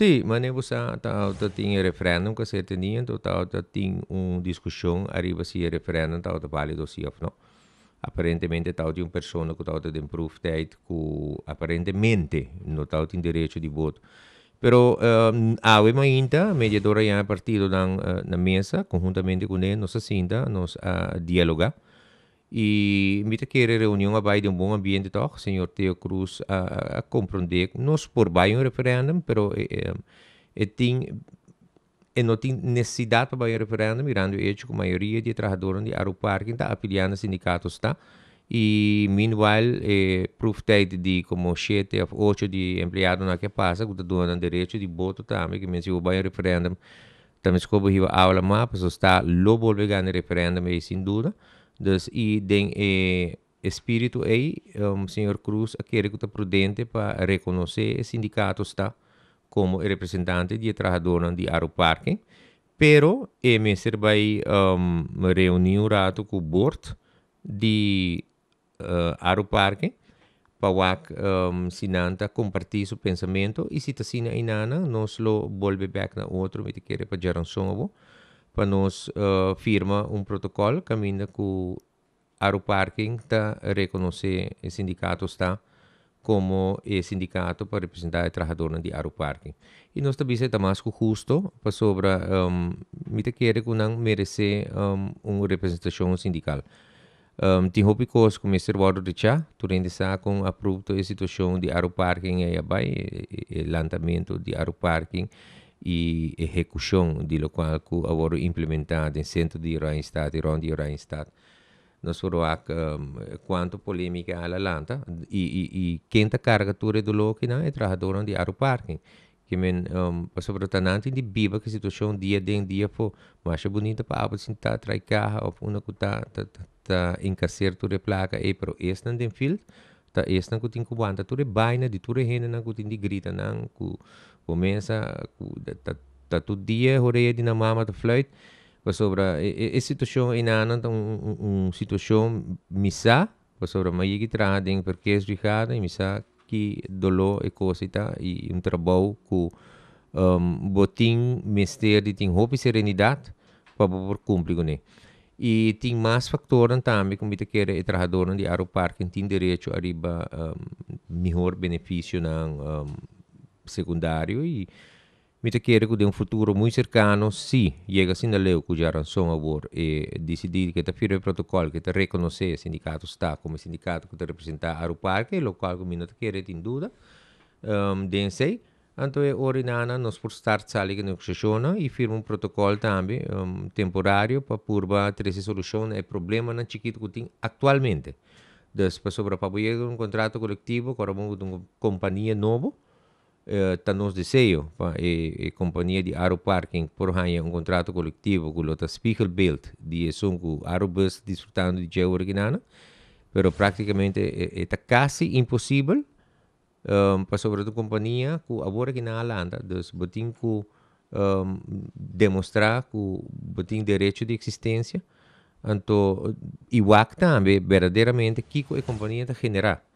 Sim, mas nem você tal tá tinha referendo que você tinha, então tal tá tinha uma discussão arriba se referendo tal tá válido sim ou não. Aparentemente tal tinha uma pessoa que tal tem proof date que aparentemente não tal tem direito de voto. Pero há ehm, uma man inta, mediadora já partido na eh, mesa, conjuntamente com ele, nos asinta, nos uh, e y querer kere a abay de um bom ambiente toch, senhor Teo Cruz a, a comprender, no por bay um referéndum, pero é tem, eh, eh não eh, tem necessidade para bay um referéndum, mirando hecho que a maioria de trabalhadores de aeroparque está apelando sindicatos, está E, meanwhile, eh, profitei de como 7 ou 8 de empregados na que passa, que estão direito de voto também, que mencionou oh, bay um referéndum, também se cobre a aula mapa, só está lobo vegano referéndum, e sem dúvida, Dus i den e eh, espírito o um, senhor Cruz, aquele que está prudente para reconhecer o sindicato está como representante de trabalhadores de aeroparque, pero e eh, mestre vai um, reunir rato com o board de uh, aeroparque para um, sinanta compartilhar seu pensamento e se está sina inana, nós lo volve back na outro, me te quer para gerar um som, para nós uh, eh, firma um protocolo caminho que o aeroparking está reconhecer o sindicato está como o sindicato para representar o trabalhador de aeroparking. E nós também mais que justo para sobre um, me quer que não merece um, uma representação sindical. Um, tem hopicos com o Mr. Wardo de Chá, durante essa com a situação de aeroparking e abai, e, e, e lançamento de aeroparking. parking e execução um, de lo qual ku awor implementado em centro di Rheinstadt e ronde Rheinstadt na suroak um, quanto polêmica alla lanta e e e quenta carga ture do loki na e trajador de aro parking que men um, passou para tanante de biba que situação dia den dia fo mais bonita per abo sinta trai carro ou uma cuta ta ta, ta encarcer ture placa eh, però pro este não tem filtro ta es nang kuting kubuan ta ture baina di ture hena nang kuting di grita nang ku começa ku ta ta tu dia horeia di na mama ta flight pa sobra e, e, e situação inana ta um, um, um situação missa pa sobra ma yigi trading porque es ricada e missa ki dolo e cosita e um trabalho ku um, botin mester di ting hope serenidade pa por cumprir com ele e tem mais fatores também como bita kere e trabajadoran di aro parking ting direito arriba um, ehm, melhor benefício secundário um, ehm, secundario y que kere ko de um futuro muito cercano si llega sin leo cuya a award e decidir que ta firme protocolo que te o sindicato está como sindicato que te representa aro parque local qual ko minata kere tem dúvida um, sei Anto ori nana ehm, eh, nos por estar sali no xixona e firma um protocolo também um, temporário para purba ter essa solução do problema na chiquita que tem atualmente. Depois sobre para um contrato coletivo com uma companhia novo está eh, nos desejo para a, companhia de Aero Parking por ganhar um contrato coletivo com o Spiegelbild de isso com Aerobus desfrutando de geo originana, mas praticamente está é, é, quase impossível um, sobre tu companhia ku abora kinangalan ta dus botin ku um, demonstrar ku botin direito de existência anto iwak tambe verdadeiramente kiko e companhia ta generar